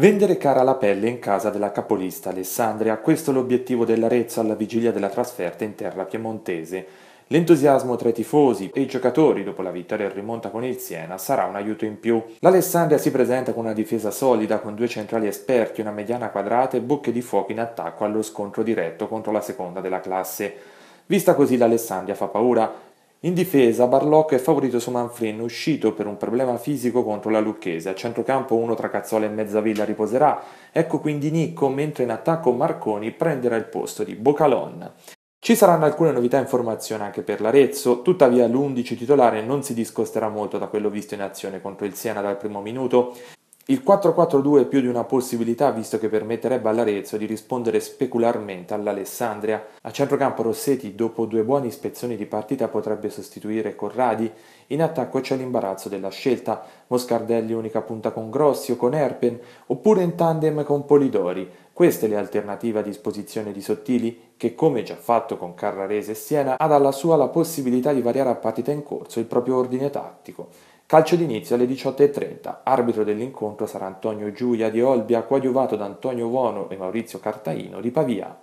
Vendere cara la pelle in casa della capolista Alessandria, questo è l'obiettivo dell'Arezzo alla vigilia della trasferta in terra piemontese. L'entusiasmo tra i tifosi e i giocatori dopo la vittoria in rimonta con il Siena sarà un aiuto in più. L'Alessandria si presenta con una difesa solida, con due centrali esperti, una mediana quadrata e bocche di fuoco in attacco allo scontro diretto contro la seconda della classe. Vista così l'Alessandria fa paura, in difesa Barlocco è favorito su Manfrin, uscito per un problema fisico contro la Lucchese. A centrocampo uno tra Cazzola e Mezzavilla riposerà. Ecco quindi Nicco, mentre in attacco Marconi prenderà il posto di Bocalon. Ci saranno alcune novità in formazione anche per l'Arezzo, tuttavia l'11 titolare non si discosterà molto da quello visto in azione contro il Siena dal primo minuto. Il 4-4-2 è più di una possibilità visto che permetterebbe all'Arezzo di rispondere specularmente all'Alessandria. A centrocampo Rossetti, dopo due buone ispezioni di partita, potrebbe sostituire Corradi. In attacco c'è l'imbarazzo della scelta, Moscardelli unica punta con Grossi o con Erpen, oppure in tandem con Polidori. Queste le alternative a disposizione di Sottili, che come già fatto con Carrarese e Siena, ha dalla sua la possibilità di variare a partita in corso il proprio ordine tattico. Calcio d'inizio alle 18.30. Arbitro dell'incontro sarà Antonio Giulia di Olbia, coadiuvato da Antonio Buono e Maurizio Cartaino di Pavia.